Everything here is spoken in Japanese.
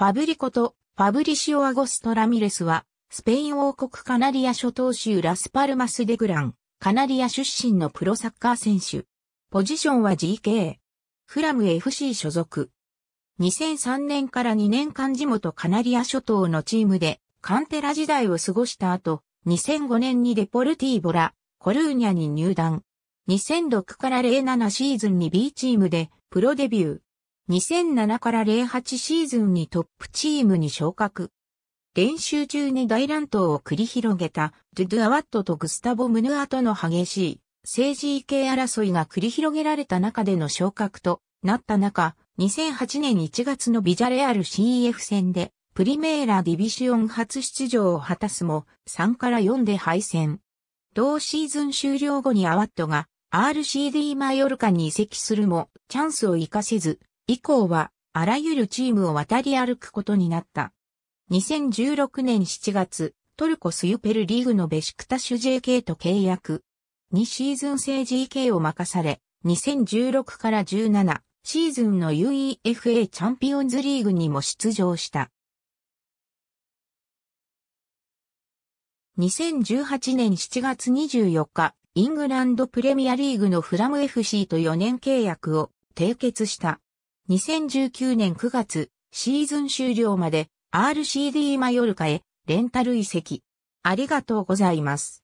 ファブリコとファブリシオ・アゴスト・ラミレスは、スペイン王国カナリア諸島州ラスパルマス・デグラン、カナリア出身のプロサッカー選手。ポジションは GK。フラム FC 所属。2003年から2年間地元カナリア諸島のチームで、カンテラ時代を過ごした後、2005年にデポルティーボラ、コルーニャに入団。2006から07シーズンに B チームでプロデビュー。2007から08シーズンにトップチームに昇格。練習中に大乱闘を繰り広げた、ドゥドゥアワットとグスタボ・ムヌアとの激しい、政治意系争いが繰り広げられた中での昇格となった中、2008年1月のビジャレアル CF 戦で、プリメーラディビシオン初出場を果たすも、3から4で敗戦。同シーズン終了後にアワットが RCD マヨルカに移籍するも、チャンスを活かせず、以降は、あらゆるチームを渡り歩くことになった。2016年7月、トルコスユペルリーグのベシクタシュ JK と契約。2シーズン制 GK を任され、2016から17シーズンの UEFA チャンピオンズリーグにも出場した。2018年7月24日、イングランドプレミアリーグのフラム FC と4年契約を締結した。2019年9月、シーズン終了まで RCD マヨルカへレンタル移籍。ありがとうございます。